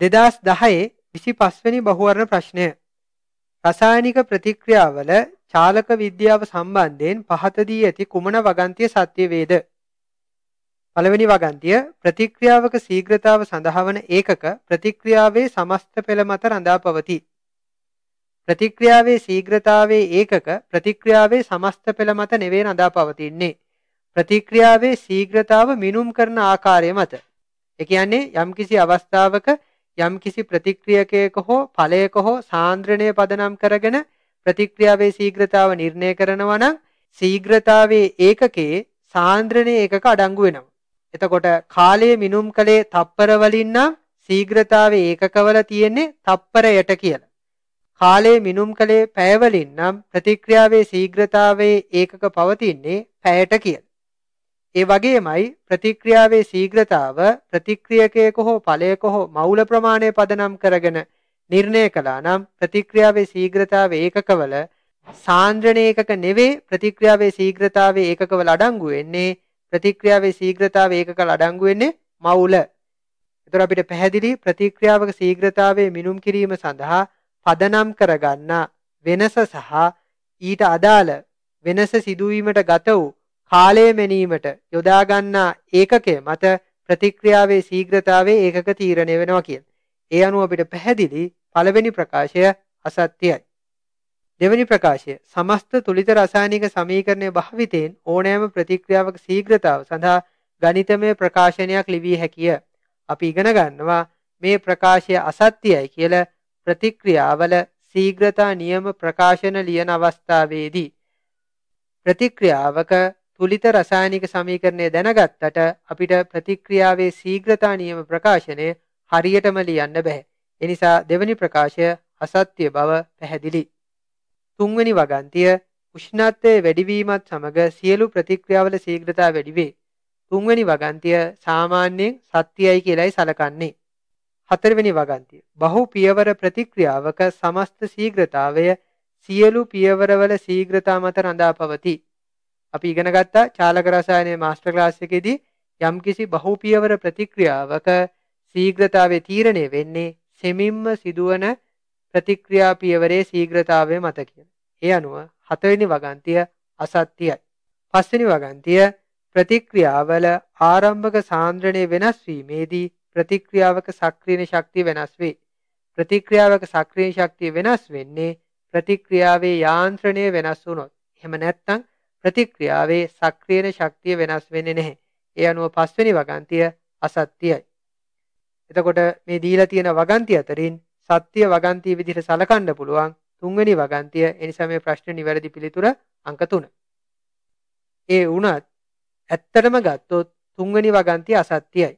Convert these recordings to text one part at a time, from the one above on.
දෙදස් දහයේ විසි පස්වනි බහුවරණ ප්‍රශ්නය රසායනික ප්‍රතික්‍රියාවල චාලක විද්‍යාව සම්බන්ධයෙන් පහතදී ඇති කුමන වගන්තිය සත්‍ය වේද පළවෙනි වගන්තිය ප්‍රතික්‍රියාවක සීග්‍රතාව සඳහාවන ඒකක ප්‍රතික්‍රියාවේ සමස්ත පෙළ මත රඳා පවති ප්‍රතික්‍රියාවේ සීග්‍රතාවේ ඒකක ප්‍රතික්‍රියාවේ සමස්ත පෙළ මත නෙවේ රඳා පවතින්නේ ප්‍රතික්‍රියාවේ සීග්‍රතාව මිනුම් කරන ආකාරය මත ඒ කියන්නේ යම්කිසි අවස්ථාවක යම්කිසි ප්‍රතික්‍රියකයක හෝ ඵලයක හෝ සාන්ද්‍රණය පදනම් කරගෙන ප්‍රතික්‍රියාවේ ශීඝ්‍රතාව නිර්ණය කරනවා නම් ශීඝ්‍රතාවයේ ඒකකයේ සාන්ද්‍රණයේ ඒකක අඩංගු වෙනවා. එතකොට කාලය මිනුම් කලේ තප්පර වලින් නම් ශීඝ්‍රතාවයේ ඒකකවල තියෙන්නේ තප්පරයට කියලා. කාලය මිනුම් කලේ පැය වලින් නම් ප්‍රතික්‍රියාවේ ශීඝ්‍රතාවයේ ඒකක පවතින්නේ පැයට කියලා. ඒ වගේමයි ප්‍රතික්‍රියාවේ ශීඝ්‍රතාව ප්‍රතික්‍රියකයක හෝ ඵලයක හෝ මූල ප්‍රමාණය පදනම් කරගෙන නිර්ණය කළා නම් ප්‍රතික්‍රියාවේ ශීඝ්‍රතාවේ ඒකකවල සාන්ද්‍රණ ඒකක නෙවෙයි ප්‍රතික්‍රියාවේ ශීඝ්‍රතාවේ ඒකකවල අඩංගු වෙන්නේ ප්‍රතික්‍රියාවේ ශීඝ්‍රතාවේ ඒකකවල අඩංගු වෙන්නේ මවුල. ඒතර අපිට පැහැදිලි ප්‍රතික්‍රියාවක ශීඝ්‍රතාවයේ මිනුම් කිරීම සඳහා පදනම් කරගන්නා වෙනස සහ ඊට අදාළ වෙනස සිදුවීමට ගත වූ කාලය මෙනීමට යොදා ගන්නා ඒකකය මත ප්‍රතික්‍රියාවේ ශීඝ්‍රතාවයේ ඒකක තීරණය වෙනවා කියන. ඒ අනුව අපිට පැහැදිලි පළවෙනි ප්‍රකාශය අසත්‍යයි. දෙවැනි ප්‍රකාශය සමස්ත තුලිත රසායනික සමීකරණය භාවිතයෙන් ඕනෑම ප්‍රතික්‍රියාවක ශීඝ්‍රතාව සඳහා ගණිතමය ප්‍රකාශනයක් ලිවිය හැකිය. අපි ඉගෙන ගන්නවා මේ ප්‍රකාශය අසත්‍යයි කියලා ප්‍රතික්‍රියාවල ශීඝ්‍රතා නියම ප්‍රකාශන ලියන අවස්ථාවේදී ප්‍රතික්‍රියාවක තුලිත රසායනික සමීකරණය දැනගත්තට අපිට ප්‍රතික්‍රියාවේ ශීඝ්‍රතා නියම ප්‍රකාශනය හරියටම ලියන්න බෑ. එනිසා දෙවැනි ප්‍රකාශය අසත්‍ය බව පැහැදිලි. තුන්වැනි වගන්තිය උෂ්ණත්වයේ වැඩිවීමත් සමග සියලු ප්‍රතික්‍රියාවල ශීඝ්‍රතා වැඩි වේ. තුන්වැනි වගන්තිය සාමාන්‍යයෙන් සත්‍යයි කියලයි සලකන්නේ. හතරවෙනි වගන්තිය. බහු පියවර ප්‍රතික්‍රියාවක සමස්ත ශීඝ්‍රතාවය සියලු පියවරවල ශීඝ්‍රතා මත රඳා පවතී. අපි ඉගෙන ගත්තා චාලක රසායනයේ මාස්ටර් ක්ලාස් එකේදී යම්කිසි බහුපියවර ප්‍රතික්‍රියාවක ශීඝ්‍රතාවයේ තීරණය වෙන්නේ සෙමින්ම සිදුවන ප්‍රතික්‍රියා පියවරේ ශීඝ්‍රතාවය මත කියලා. ඒ අනුව හතරවෙනි වගන්තිය අසත්‍යයි. පස්වෙනි වගන්තිය ප්‍රතික්‍රියාවල ආරම්භක සාන්ද්‍රණය වෙනස් වීමේදී ප්‍රතික්‍රියාවක සක්‍රීය ශක්තිය වෙනස් වේ. ප්‍රතික්‍රියාවක සක්‍රීය ශක්තිය වෙනස් වෙන්නේ ප්‍රතික්‍රියාවේ යාන්ත්‍රණය වෙනස් වුණොත්. එහෙම නැත්නම් ප්‍රතික්‍රියාවේ සක්‍රියන ශක්තිය වෙනස් වෙන්නේ නැහැ. ඒ අනුව පස්වෙනි වගන්තිය අසත්‍යයි. එතකොට මේ දීලා තියෙන වගන්ති අතරින් සත්‍ය වගන්තිය විදිහට සලකන්න පුළුවන් තුන්වෙනි වගන්තිය. ඒ නිසා මේ ප්‍රශ්නේ නිවැරදි පිළිතුර අංක 3. ඒ වුණත් ඇත්තටම ගත්තොත් තුන්වෙනි වගන්තිය අසත්‍යයි.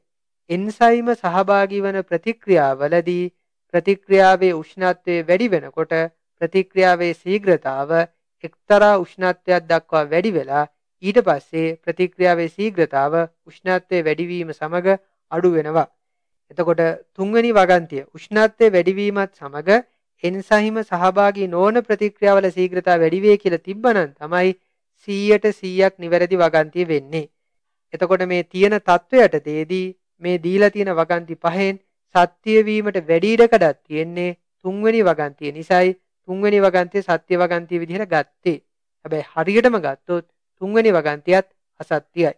එන්සයිම සහභාගී වන ප්‍රතික්‍රියාවලදී ප්‍රතික්‍රියාවේ උෂ්ණත්වය වැඩි වෙනකොට ප්‍රතික්‍රියාවේ ශීඝ්‍රතාව එක්තරා උෂ්ණත්වයක් දක්වා වැඩි වෙලා ඊට පස්සේ ප්‍රතික්‍රියාවේ සීග්‍රතාව උෂ්ණත්වය වැඩිවීම සමඟ අඩු වෙනවා. එතකොට තුන්වැනි වගන්තිය උෂ්ණත්වය වැඩිවීමත් සමඟ එන්සහිම සහභාගී නෝන ප්‍රතික්‍රියාවල සීග්‍රතා වැඩිවේ කියලා තිබ්බනම් තමයි සීයට සීයක් නිවැරදි වගන්තිය වෙන්නේ. එතකොට මේ තියෙන තත්ත්වයට දේදී මේ දීලා තියෙන වගන්ති පහෙන් සත්‍යවීමට වැඩිඩකඩක් තියෙන්නේ තුන්වැනි වගන්තිය නිසයි තුන්වෙනි වගන්තිය සත්‍ය වගන්තිය විදිහට ගත්තේ. හැබැයි හරියටම ගත්තොත් තුන්වෙනි වගන්තියත් අසත්‍යයි.